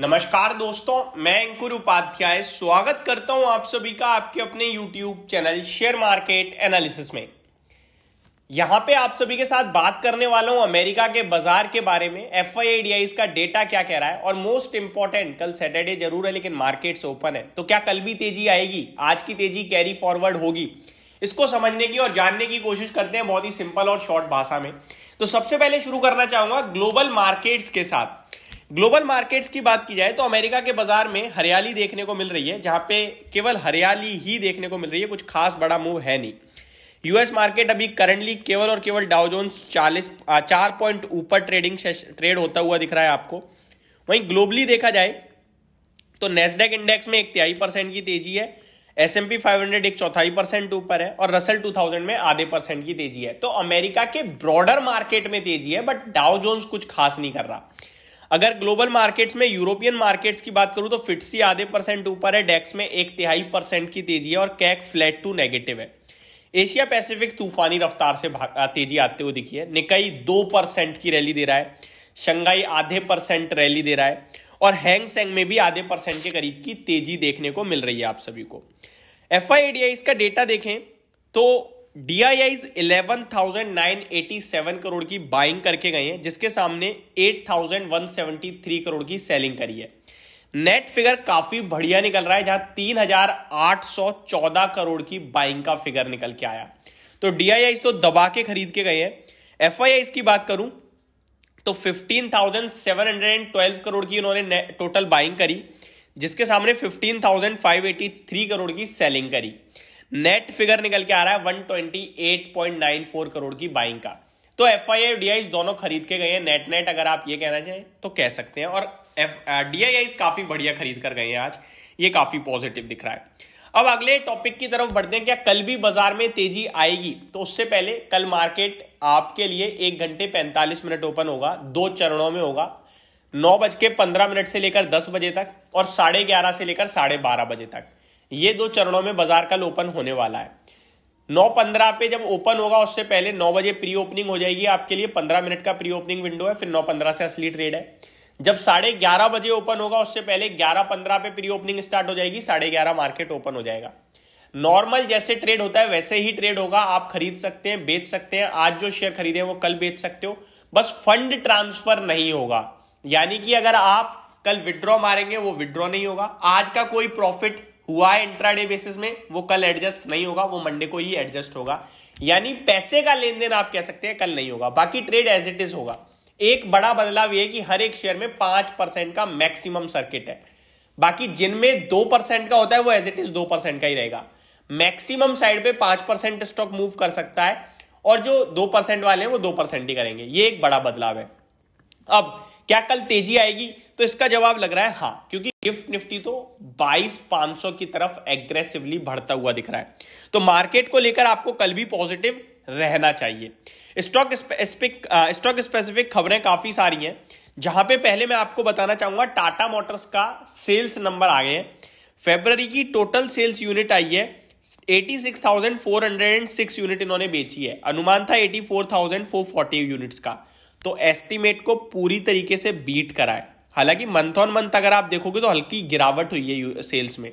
नमस्कार दोस्तों मैं अंकुर उपाध्याय स्वागत करता हूं आप सभी का आपके अपने YouTube channel share market analysis में यहां पे आप सभी के साथ बात करने वाला हूं अमेरिका के बाजार के बारे में एफ आई का डेटा क्या कह रहा है और मोस्ट इंपॉर्टेंट कल सैटरडे जरूर है लेकिन मार्केट्स ओपन है तो क्या कल भी तेजी आएगी आज की तेजी कैरी फॉरवर्ड होगी इसको समझने की और जानने की कोशिश करते हैं बहुत ही सिंपल और शॉर्ट भाषा में तो सबसे पहले शुरू करना चाहूंगा ग्लोबल मार्केट्स के साथ ग्लोबल मार्केट्स की बात की जाए तो अमेरिका के बाजार में हरियाली देखने को मिल रही है जहां पे केवल हरियाली ही देखने को मिल रही है कुछ खास बड़ा मूव है नहीं यूएस मार्केट अभी करंटली केवल और केवल डाउजोन चालीस चार पॉइंट ऊपर ट्रेडिंग ट्रेड होता हुआ दिख रहा है आपको वहीं ग्लोबली देखा जाए तो नेस्डेक इंडेक्स में एक तिहाई परसेंट की तेजी है S M P five hundred एक चौथाई परसेंट ऊपर है और रसल टू थाउजेंड में आधे परसेंट की तेजी है तो अमेरिका के ब्रॉडर मार्केट में तेजी है बट डाउ जोन्स कुछ खास नहीं कर रहा अगर ग्लोबल मार्केट्स में यूरोपियन मार्केट्स की बात करूं तो फिटसी आधे परसेंट ऊपर है डेक्स में एक तिहाई परसेंट की तेजी है और कैक फ्लैट टू नेगेटिव है एशिया पैसिफिक तूफानी रफ्तार से तेजी आते हुए दिखी है निकाई दो परसेंट की रैली दे रहा है शंघाई आधे परसेंट रैली दे रहा है और हैंग सेंग में भी आधे परसेंट के करीब की तेजी देखने को मिल रही है आप सभी को एफ इसका डेटा देखें तो डीआईआईज 11,987 करोड़ की बाइंग करके गए हैं जिसके सामने 8,173 करोड़ की सेलिंग करी है नेट फिगर काफी बढ़िया निकल रहा है जहां 3,814 करोड़ की बाइंग का फिगर निकल के आया तो डीआईआईज तो दबा के खरीद के गए हैं एफ की बात करूं तो 15,712 करोड़ की उन्होंने टोटल बाइंग करी जिसके सामने 15,583 करोड़ की सेलिंग करी नेट फिगर निकल के आ रहा है 128.94 करोड़ की बाइंग का तो एफ आई आई दोनों खरीद के गए हैं नेट नेट अगर आप ये कहना चाहें तो कह सकते हैं और डी आई आई काफी बढ़िया खरीद कर गए हैं आज ये काफी पॉजिटिव दिख रहा है अब अगले टॉपिक की तरफ बढ़ते हैं क्या कल भी बाजार में तेजी आएगी तो उससे पहले कल मार्केट आपके लिए एक घंटे पैंतालीस मिनट ओपन होगा दो चरणों में होगा नौ बज के पंद्रह मिनट से लेकर दस बजे तक और साढ़े ग्यारह से लेकर साढ़े बारह बजे तक ये दो चरणों में बाजार कल ओपन होने वाला है नौ पंद्रह पे जब ओपन होगा उससे पहले नौ बजे प्री ओपनिंग हो जाएगी आपके लिए पंद्रह मिनट का प्री ओपनिंग विंडो है फिर नौ पंद्रह से असली ट्रेड है जब साढ़े ग्यारह बजे ओपन होगा उससे पहले ग्यारह पंद्रह पे प्री ओपनिंग स्टार्ट हो जाएगी साढ़े ग्यारह मार्केट ओपन हो जाएगा नॉर्मल जैसे ट्रेड होता है वैसे ही ट्रेड होगा आप खरीद सकते हैं बेच सकते हैं आज जो शेयर खरीदे वो कल बेच सकते हो बस फंड ट्रांसफर नहीं होगा यानी कि अगर आप कल विड्रॉ मारेंगे वो विड्रॉ नहीं होगा आज का कोई प्रॉफिट हुआ है इंट्राडे बेसिस में वो कल एडजस्ट नहीं होगा वो मंडे को ही एडजस्ट होगा यानी पैसे का लेन देन आप कह सकते हैं कल नहीं होगा बाकी ट्रेड एज इट इज होगा एक बड़ा बदलाव यह कि हर एक शेयर में पांच परसेंट का मैक्सिमम सर्किट है बाकी जिनमें दो परसेंट का होता है वो एज इट इज दो परसेंट का ही रहेगा मैक्सिमम साइड पे पांच परसेंट स्टॉक मूव कर सकता है और जो दो परसेंट वाले हैं वो दो परसेंट ही करेंगे ये एक बड़ा बदलाव है अब क्या कल तेजी आएगी तो इसका जवाब लग रहा है हाँ क्योंकि गिफ्ट निफ्टी तो 22,500 की तरफ एग्रेसिवली बढ़ता हुआ दिख रहा है तो मार्केट को लेकर आपको कल भी पॉजिटिव रहना चाहिए स्टॉक स्पेसिफिक स्टॉक स्पेसिफिक खबरें काफी सारी हैं जहां पे पहले मैं आपको बताना चाहूंगा टाटा मोटर्स का सेल्स नंबर आ गए हैं फेबररी की टोटल सेल्स यूनिट आई है 86,406 यूनिट इन्होंने बेची है अनुमान था 84,440 यूनिट्स का तो एस्टिमेट को पूरी तरीके से बीट कराए हालांकि मंथ ऑन मंथ अगर आप देखोगे तो हल्की गिरावट हुई है सेल्स में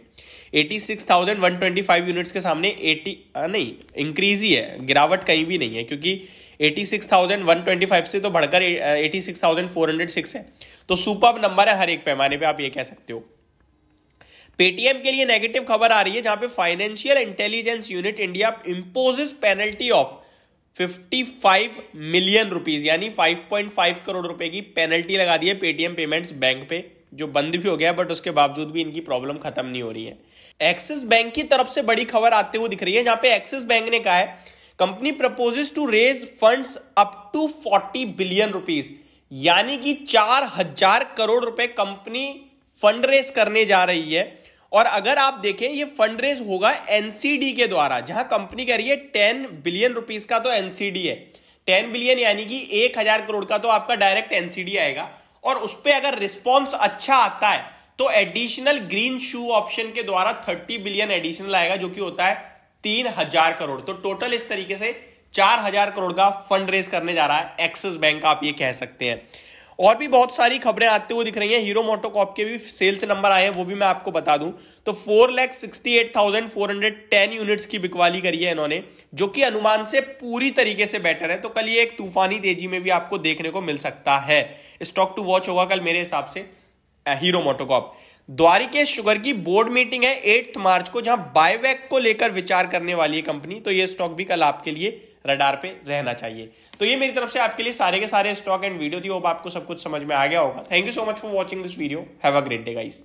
86,125 यूनिट्स के सामने 80 आ, नहीं इंक्रीज ही है गिरावट कहीं भी नहीं है क्योंकि 86,125 से तो बढ़कर 86,406 है तो सुपर नंबर है हर एक पैमाने पे आप ये कह सकते हो पेटीएम के लिए नेगेटिव खबर आ रही है जहां पे financial intelligence unit India imposes penalty of 55 million rupees यानी 5.5 करोड़ रुपए की पेनल्टी लगा दी है पेटीएम पेमेंट्स बैंक पे जो बंद भी हो गया बट उसके बावजूद भी इनकी प्रॉब्लम खत्म नहीं हो रही है एक्सिस बैंक की तरफ से बड़ी खबर आते हुए दिख रही है जहां पे एक्सिस बैंक ने कहा है company proposes to raise funds up to 40 billion rupees यानी कि चार हजार करोड़ रुपए कंपनी फंड रेज करने जा रही है और अगर आप देखें ये फंड रेज होगा एनसीडी के द्वारा जहां कंपनी कह रही है टेन बिलियन रुपीज का तो एनसीडी है टेन बिलियन यानी कि एक हजार करोड़ का तो आपका डायरेक्ट एनसीडी आएगा और उस पर अगर रिस्पॉन्स अच्छा आता है तो एडिशनल ग्रीन शू ऑप्शन के द्वारा थर्टी बिलियन एडिशनल आएगा जो कि होता है तीन हजार करोड़ तो टोटल इस तरीके से चार हजार करोड़ का फंड रेज करने जा रहा है एक्सिस बैंक आप ये कह सकते हैं और भी बहुत सारी खबरें आते हुए दिख रही हैं हीरो मोटोकॉप के भी सेल्स नंबर आए हैं वो भी मैं आपको बता दूं तो four lakh sixty eight thousand four hundred ten units की बिकवाली करी है इन्होंने जो कि अनुमान से पूरी तरीके से बेटर है तो कल ये एक तूफानी तेजी में भी आपको देखने को मिल सकता है स्टॉक टू वॉच होगा कल मेरे हिसाब से हीरो मोटोकॉप द्वारिकेश शुगर की बोर्ड मीटिंग है एट्थ मार्च को जहां बायवैक को लेकर विचार करने वाली है कंपनी तो ये स्टॉक भी कल आपके लिए रडार पे रहना चाहिए तो ये मेरी तरफ से आपके लिए सारे के सारे स्टॉक एंड वीडियो थी वो आपको सब कुछ समझ में आ गया होगा thank you so much for watching this video have a great day guys